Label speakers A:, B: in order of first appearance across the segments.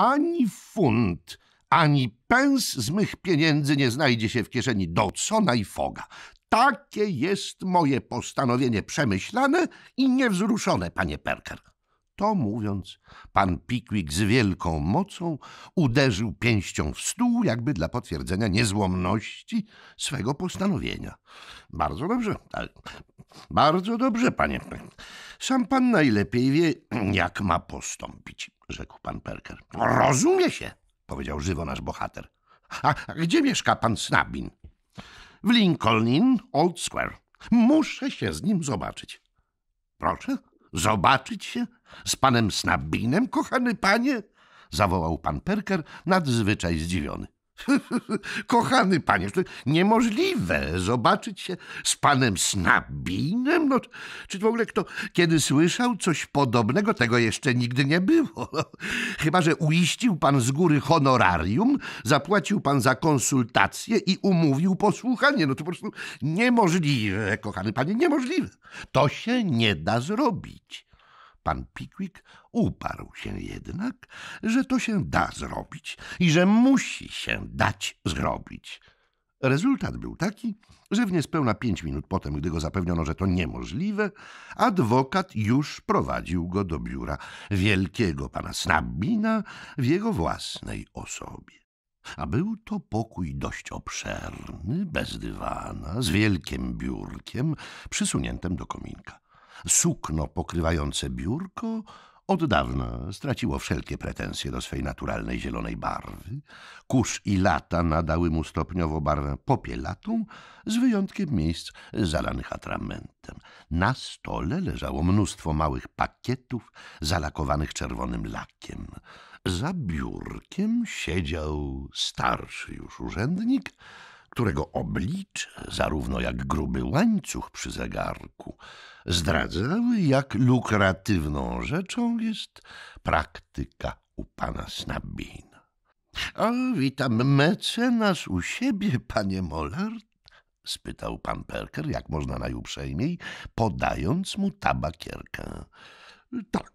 A: ani funt, ani pens z mych pieniędzy nie znajdzie się w kieszeni Do co najfoga. Takie jest moje postanowienie przemyślane i niewzruszone, panie Perker. To mówiąc, pan Pickwick z wielką mocą uderzył pięścią w stół, jakby dla potwierdzenia niezłomności swego postanowienia. Bardzo dobrze, tak. Bardzo dobrze, panie. Sam pan najlepiej wie, jak ma postąpić rzekł pan Perker. Rozumie się, powiedział żywo nasz bohater. A, gdzie mieszka pan Snabin? W Lincoln Inn, Old Square. Muszę się z nim zobaczyć. Proszę, zobaczyć się z panem Snabinem, kochany panie? zawołał pan Perker, nadzwyczaj zdziwiony. Kochany panie, to niemożliwe zobaczyć się z panem Snabinem. No, czy w ogóle kto kiedy słyszał coś podobnego? Tego jeszcze nigdy nie było. Chyba, że uiścił pan z góry honorarium, zapłacił pan za konsultację i umówił posłuchanie. No to po prostu niemożliwe, kochany panie, niemożliwe. To się nie da zrobić. Pan Pickwick uparł się jednak, że to się da zrobić i że musi się dać zrobić. Rezultat był taki, że w niespełna pięć minut potem, gdy go zapewniono, że to niemożliwe, adwokat już prowadził go do biura wielkiego pana Snabina w jego własnej osobie. A był to pokój dość obszerny, bez dywana, z wielkim biurkiem przysuniętym do kominka. Sukno pokrywające biurko od dawna straciło wszelkie pretensje do swej naturalnej zielonej barwy. Kurz i lata nadały mu stopniowo barwę popielatą, z wyjątkiem miejsc zalanych atramentem. Na stole leżało mnóstwo małych pakietów zalakowanych czerwonym lakiem. Za biurkiem siedział starszy już urzędnik, którego oblicze, zarówno jak gruby łańcuch przy zegarku, zdradzały, jak lukratywną rzeczą jest praktyka u pana Snabina. witam mecenas u siebie, panie Molard? spytał pan Perker, jak można najuprzejmiej, podając mu tabakierkę. Tak,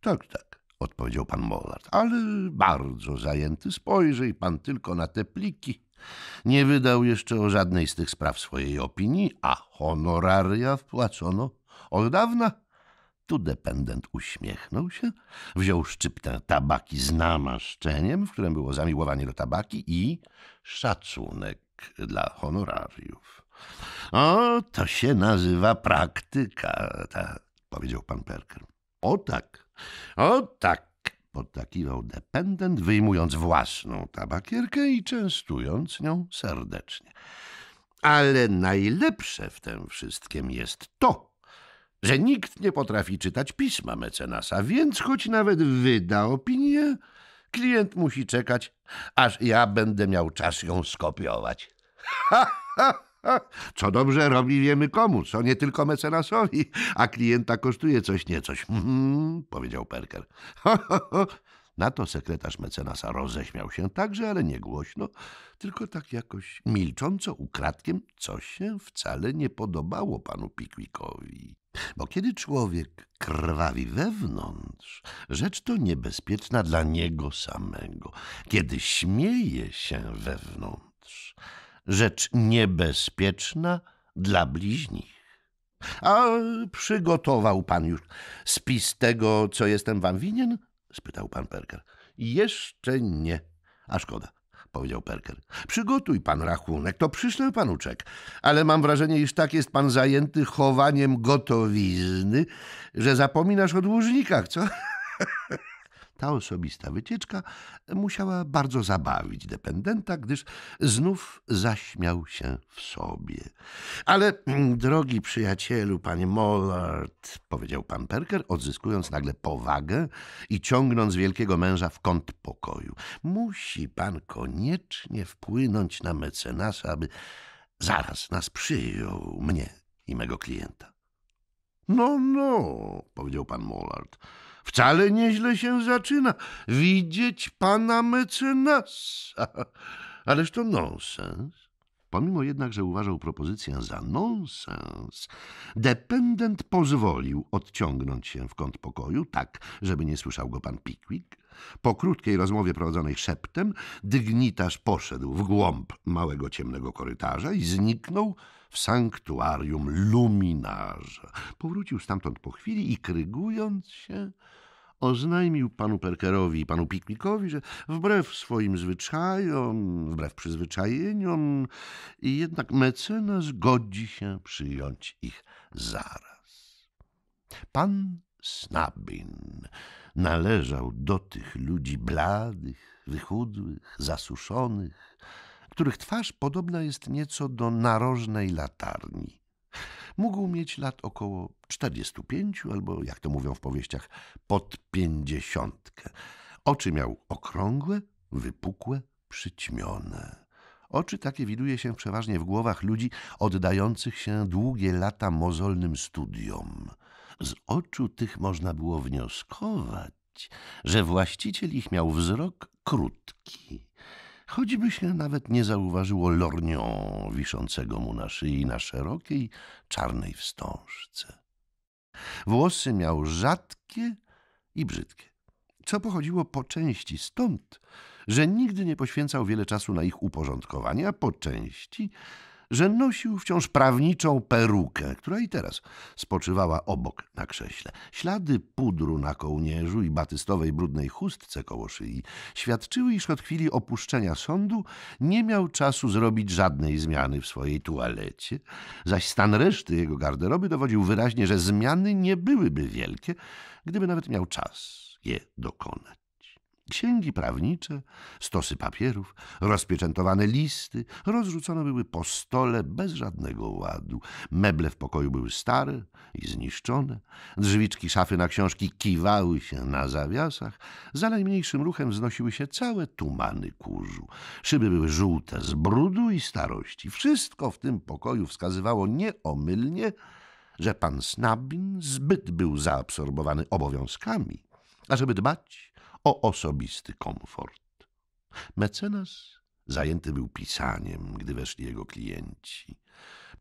A: tak, tak, odpowiedział pan Mollard, ale bardzo zajęty. Spojrzyj pan tylko na te pliki nie wydał jeszcze o żadnej z tych spraw swojej opinii, a honoraria wpłacono od dawna. Tu dependent uśmiechnął się, wziął szczyptę tabaki z namaszczeniem, w którym było zamiłowanie do tabaki i szacunek dla honorariów. O, to się nazywa praktyka, ta, powiedział pan Perker. O tak, o tak podtakiwał dependent, wyjmując własną tabakierkę i częstując nią serdecznie. Ale najlepsze w tym wszystkim jest to, że nikt nie potrafi czytać pisma mecenasa, więc choć nawet wyda opinię, klient musi czekać, aż ja będę miał czas ją skopiować. Ha, ha! Co dobrze robi, wiemy komu, co nie tylko mecenasowi, a klienta kosztuje coś niecoś. Hmm, powiedział Perker. Ho, ho, ho. Na to sekretarz mecenasa roześmiał się także, ale nie głośno, tylko tak jakoś milcząco, ukradkiem, co się wcale nie podobało panu Pikwikowi. Bo kiedy człowiek krwawi wewnątrz, rzecz to niebezpieczna dla niego samego. Kiedy śmieje się wewnątrz, rzecz niebezpieczna dla bliźnich. A przygotował pan już spis tego, co jestem wam winien? spytał pan Perker. Jeszcze nie. A szkoda, powiedział Perker. Przygotuj pan rachunek, to przyszedł panu czek. Ale mam wrażenie, iż tak jest pan zajęty chowaniem gotowizny, że zapominasz o dłużnikach, co? Ta osobista wycieczka musiała bardzo zabawić dependenta, gdyż znów zaśmiał się w sobie. Ale, mm, drogi przyjacielu, panie Mollard, powiedział pan Perker, odzyskując nagle powagę i ciągnąc wielkiego męża w kąt pokoju, musi pan koniecznie wpłynąć na mecenasa, aby zaraz nas przyjął, mnie i mego klienta. No, no, powiedział pan Mollard. Wcale nieźle się zaczyna. Widzieć pana mecenasa. Ależ to nonsens. Pomimo jednak, że uważał propozycję za nonsens, dependent pozwolił odciągnąć się w kąt pokoju, tak, żeby nie słyszał go pan Pickwick, po krótkiej rozmowie prowadzonej szeptem, dygnitarz poszedł w głąb małego ciemnego korytarza i zniknął w sanktuarium luminarza. Powrócił stamtąd po chwili i krygując się, oznajmił panu Perkerowi i panu Piknikowi, że wbrew swoim zwyczajom, wbrew przyzwyczajeniom, jednak mecenas godzi się przyjąć ich zaraz. Pan Snabin należał do tych ludzi bladych, wychudłych, zasuszonych, których twarz podobna jest nieco do narożnej latarni. Mógł mieć lat około 45 albo, jak to mówią w powieściach, pod pięćdziesiątkę. Oczy miał okrągłe, wypukłe, przyćmione. Oczy takie widuje się przeważnie w głowach ludzi oddających się długie lata mozolnym studiom – z oczu tych można było wnioskować, że właściciel ich miał wzrok krótki, choćby się nawet nie zauważyło lornią wiszącego mu na szyi na szerokiej, czarnej wstążce. Włosy miał rzadkie i brzydkie, co pochodziło po części stąd, że nigdy nie poświęcał wiele czasu na ich uporządkowanie, a po części że nosił wciąż prawniczą perukę, która i teraz spoczywała obok na krześle. Ślady pudru na kołnierzu i batystowej brudnej chustce koło szyi świadczyły, iż od chwili opuszczenia sądu nie miał czasu zrobić żadnej zmiany w swojej tualecie, zaś stan reszty jego garderoby dowodził wyraźnie, że zmiany nie byłyby wielkie, gdyby nawet miał czas je dokonać. Księgi prawnicze, stosy papierów, rozpieczętowane listy rozrzucone były po stole bez żadnego ładu. Meble w pokoju były stare i zniszczone. Drzwiczki szafy na książki kiwały się na zawiasach. Za najmniejszym ruchem wznosiły się całe tumany kurzu. Szyby były żółte z brudu i starości. Wszystko w tym pokoju wskazywało nieomylnie, że pan Snabin zbyt był zaabsorbowany obowiązkami, ażeby dbać o osobisty komfort. Mecenas zajęty był pisaniem, gdy weszli jego klienci.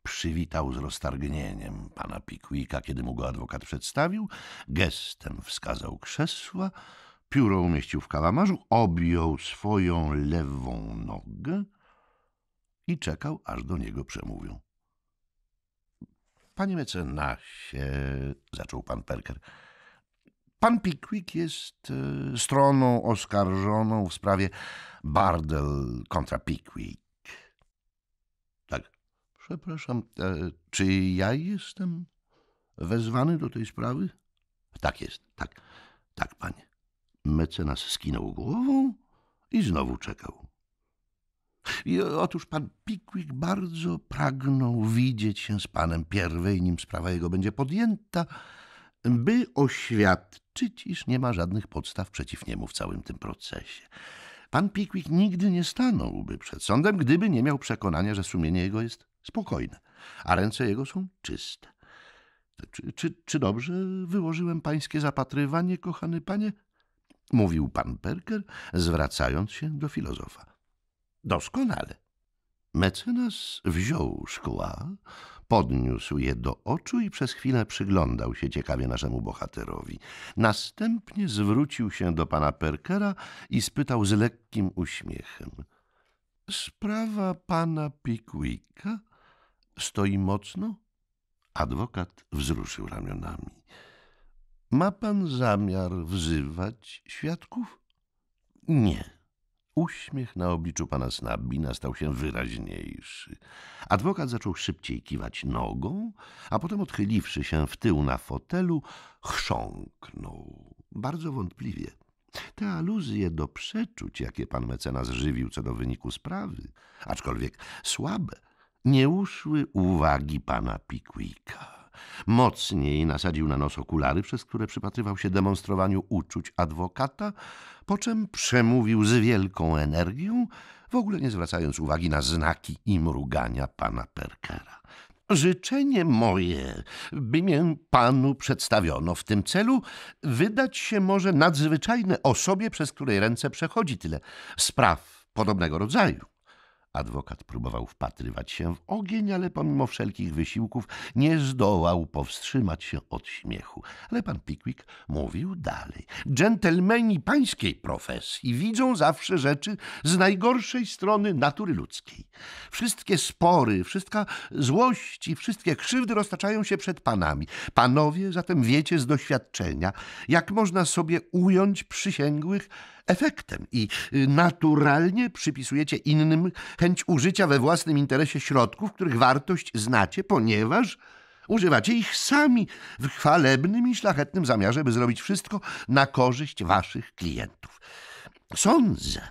A: Przywitał z roztargnieniem pana Pikłika, kiedy mu go adwokat przedstawił, gestem wskazał krzesła, pióro umieścił w kalamarzu, objął swoją lewą nogę i czekał, aż do niego przemówią. — Panie mecenasie — zaczął pan Perker — Pan Pickwick jest e, stroną oskarżoną w sprawie Bardell kontra Pickwick. Tak, przepraszam, e, czy ja jestem wezwany do tej sprawy? Tak jest, tak, tak, panie. Mecenas skinął głową i znowu czekał. I otóż pan Pickwick bardzo pragnął widzieć się z panem pierwej, nim sprawa jego będzie podjęta, by oświadczyć, czyciż nie ma żadnych podstaw przeciw niemu w całym tym procesie. Pan Pickwick nigdy nie stanąłby przed sądem, gdyby nie miał przekonania, że sumienie jego jest spokojne, a ręce jego są czyste. Czy, czy, czy dobrze wyłożyłem pańskie zapatrywanie, kochany panie? Mówił pan Perker, zwracając się do filozofa. Doskonale. Mecenas wziął szkła, Podniósł je do oczu i przez chwilę przyglądał się ciekawie naszemu bohaterowi. Następnie zwrócił się do pana Perkera i spytał z lekkim uśmiechem. Sprawa pana Pickwicka stoi mocno? Adwokat wzruszył ramionami. Ma pan zamiar wzywać świadków? Nie Uśmiech na obliczu pana Snabina stał się wyraźniejszy. Adwokat zaczął szybciej kiwać nogą, a potem odchyliwszy się w tył na fotelu, chrząknął. Bardzo wątpliwie. Te aluzje do przeczuć, jakie pan mecenas żywił co do wyniku sprawy, aczkolwiek słabe, nie uszły uwagi pana Pikwika. Mocniej nasadził na nos okulary, przez które przypatrywał się demonstrowaniu uczuć adwokata, po czym przemówił z wielką energią, w ogóle nie zwracając uwagi na znaki i mrugania pana Perkera. Życzenie moje, by mię panu przedstawiono w tym celu, wydać się może nadzwyczajne osobie, przez której ręce przechodzi tyle spraw podobnego rodzaju. Adwokat próbował wpatrywać się w ogień, ale pomimo wszelkich wysiłków nie zdołał powstrzymać się od śmiechu. Ale pan Pickwick mówił dalej. Dżentelmeni pańskiej profesji widzą zawsze rzeczy z najgorszej strony natury ludzkiej. Wszystkie spory, wszystka złości, wszystkie krzywdy roztaczają się przed panami. Panowie zatem wiecie z doświadczenia, jak można sobie ująć przysięgłych efektem i y, naturalnie przypisujecie innym chęć użycia we własnym interesie środków, których wartość znacie, ponieważ używacie ich sami w chwalebnym i szlachetnym zamiarze, by zrobić wszystko na korzyść waszych klientów. Sądzę,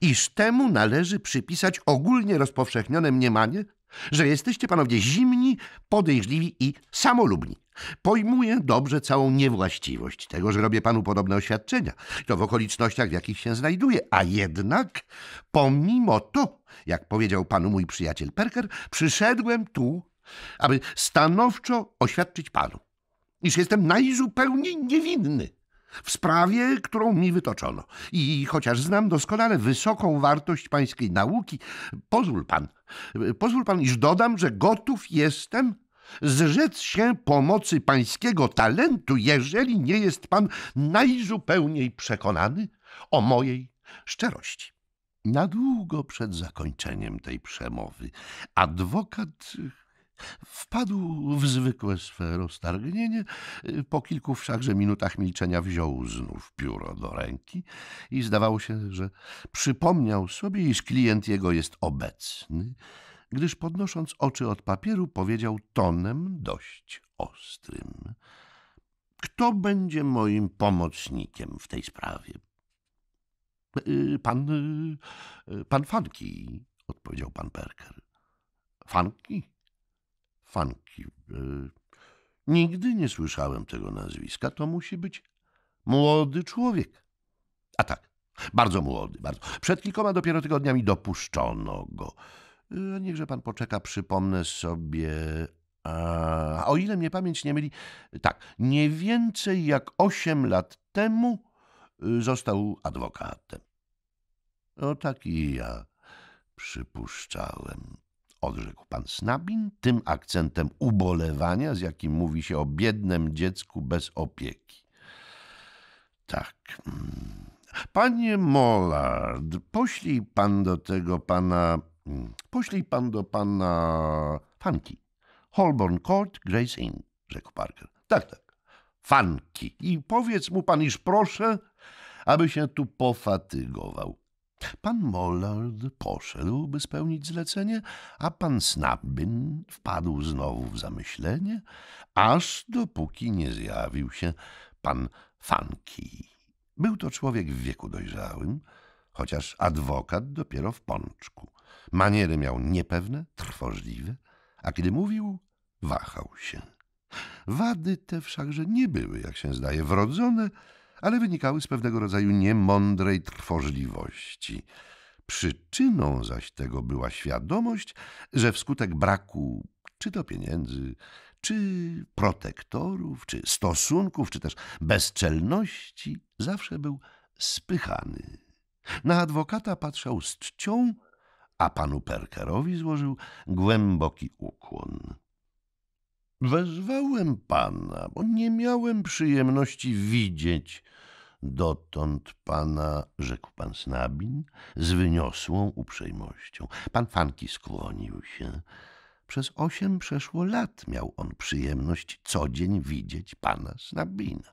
A: iż temu należy przypisać ogólnie rozpowszechnione mniemanie, że jesteście panowie zimni, podejrzliwi i samolubni. Pojmuję dobrze całą niewłaściwość tego, że robię panu podobne oświadczenia, to w okolicznościach, w jakich się znajduję, a jednak, pomimo to, jak powiedział panu mój przyjaciel Perker, przyszedłem tu, aby stanowczo oświadczyć panu, iż jestem najzupełniej niewinny w sprawie, którą mi wytoczono. I chociaż znam doskonale wysoką wartość pańskiej nauki, pozwól pan, pozwól pan, iż dodam, że gotów jestem zrzec się pomocy pańskiego talentu, jeżeli nie jest pan najzupełniej przekonany o mojej szczerości. Na długo przed zakończeniem tej przemowy adwokat Wpadł w zwykłe swe roztargnienie. Y, po kilku wszakże minutach milczenia wziął znów pióro do ręki i zdawało się, że przypomniał sobie, iż klient jego jest obecny, gdyż podnosząc oczy od papieru powiedział tonem dość ostrym. Kto będzie moim pomocnikiem w tej sprawie? Y, pan, y, pan Fanki, odpowiedział pan Perker. Fanki? Fanki. E, nigdy nie słyszałem tego nazwiska. To musi być młody człowiek. A tak, bardzo młody, bardzo. Przed kilkoma dopiero tygodniami dopuszczono go. E, niechże pan poczeka, przypomnę sobie. A, o ile mnie pamięć nie myli, tak, nie więcej jak osiem lat temu e, został adwokatem. O tak i ja przypuszczałem odrzekł pan Snabin tym akcentem ubolewania, z jakim mówi się o biednym dziecku bez opieki. Tak. Mm. Panie Mollard, poślij pan do tego pana... Mm, poślij pan do pana... Fanki. Holborn Court, Grace Inn, rzekł Parker. Tak, tak. Fanki. I powiedz mu pan, iż proszę, aby się tu pofatygował. Pan Mollard poszedł, by spełnić zlecenie, a pan Snabbin wpadł znowu w zamyślenie, aż dopóki nie zjawił się pan Funky. Był to człowiek w wieku dojrzałym, chociaż adwokat dopiero w pączku. Maniery miał niepewne, trwożliwe, a kiedy mówił, wahał się. Wady te wszakże nie były, jak się zdaje, wrodzone, ale wynikały z pewnego rodzaju niemądrej trwożliwości. Przyczyną zaś tego była świadomość, że wskutek braku czy to pieniędzy, czy protektorów, czy stosunków, czy też bezczelności, zawsze był spychany. Na adwokata patrzał z czcią, a panu Perkerowi złożył głęboki ukłon. Wezwałem pana, bo nie miałem przyjemności widzieć dotąd pana, rzekł pan Snabin z wyniosłą uprzejmością. Pan Fanki skłonił się. Przez osiem przeszło lat miał on przyjemność co dzień widzieć pana Snabina.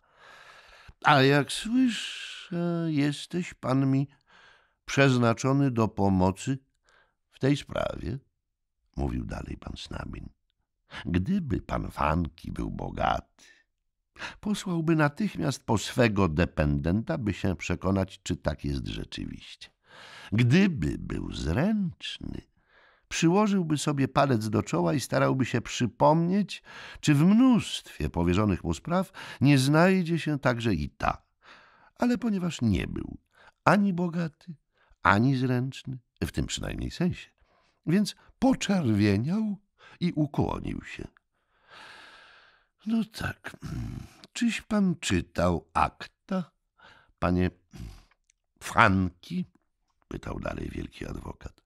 A: A jak słyszę, jesteś pan mi przeznaczony do pomocy w tej sprawie, mówił dalej pan Snabin. Gdyby pan Fanki był bogaty, posłałby natychmiast po swego dependenta, by się przekonać, czy tak jest rzeczywiście. Gdyby był zręczny, przyłożyłby sobie palec do czoła i starałby się przypomnieć, czy w mnóstwie powierzonych mu spraw nie znajdzie się także i ta. Ale ponieważ nie był ani bogaty, ani zręczny, w tym przynajmniej sensie, więc poczerwieniał i ukłonił się. No tak, czyś pan czytał akta, panie Franki? Pytał dalej wielki adwokat.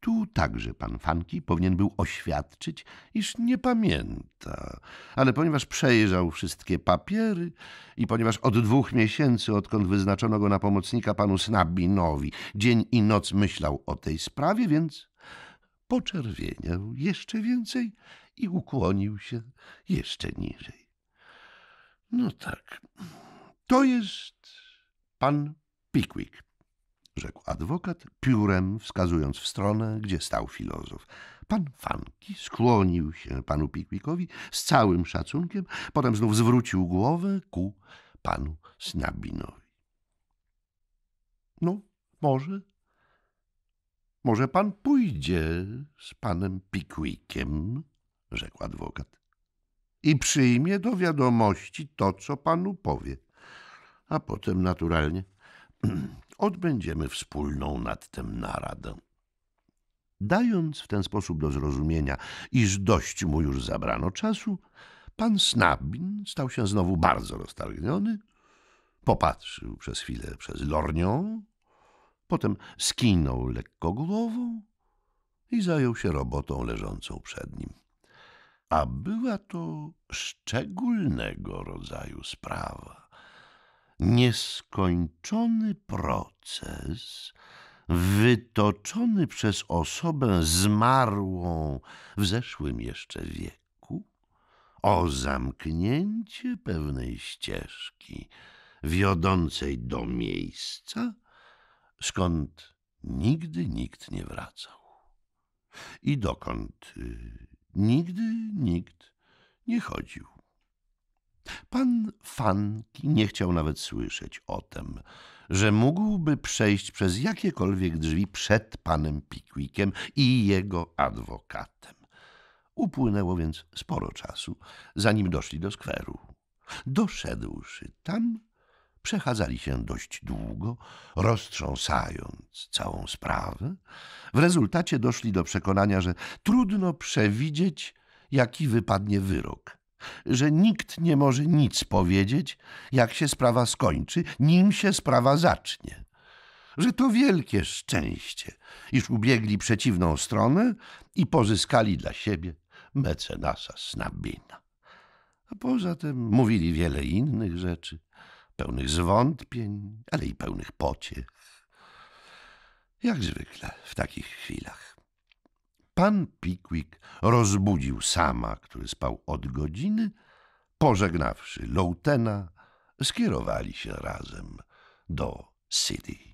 A: Tu także pan Fanki powinien był oświadczyć, iż nie pamięta, ale ponieważ przejrzał wszystkie papiery i ponieważ od dwóch miesięcy, odkąd wyznaczono go na pomocnika panu Snabinowi, dzień i noc myślał o tej sprawie, więc poczerwieniał jeszcze więcej i ukłonił się jeszcze niżej. No tak, to jest pan Pickwick, rzekł adwokat, piórem wskazując w stronę, gdzie stał filozof. Pan Fanki skłonił się panu Pickwickowi z całym szacunkiem, potem znów zwrócił głowę ku panu Snabinowi. No, może może pan pójdzie z panem Pickwickiem, rzekł adwokat, i przyjmie do wiadomości to, co panu powie. A potem naturalnie odbędziemy wspólną nadtem naradę. Dając w ten sposób do zrozumienia, iż dość mu już zabrano czasu, pan Snabin stał się znowu bardzo roztargniony, popatrzył przez chwilę przez lornią, Potem skinął lekko głową i zajął się robotą leżącą przed nim. A była to szczególnego rodzaju sprawa. Nieskończony proces wytoczony przez osobę zmarłą w zeszłym jeszcze wieku o zamknięcie pewnej ścieżki wiodącej do miejsca, skąd nigdy nikt nie wracał. I dokąd y, nigdy nikt nie chodził. Pan Fanki nie chciał nawet słyszeć o tem, że mógłby przejść przez jakiekolwiek drzwi przed panem Pickwickiem i jego adwokatem. Upłynęło więc sporo czasu, zanim doszli do skweru. Doszedłszy tam, Przechadzali się dość długo, roztrząsając całą sprawę. W rezultacie doszli do przekonania, że trudno przewidzieć, jaki wypadnie wyrok, że nikt nie może nic powiedzieć, jak się sprawa skończy, nim się sprawa zacznie. Że to wielkie szczęście, iż ubiegli przeciwną stronę i pozyskali dla siebie mecenasa Snabina. A poza tym mówili wiele innych rzeczy – pełnych zwątpień, ale i pełnych pociech. Jak zwykle w takich chwilach. Pan Pickwick rozbudził sama, który spał od godziny, pożegnawszy Lowtena, skierowali się razem do City.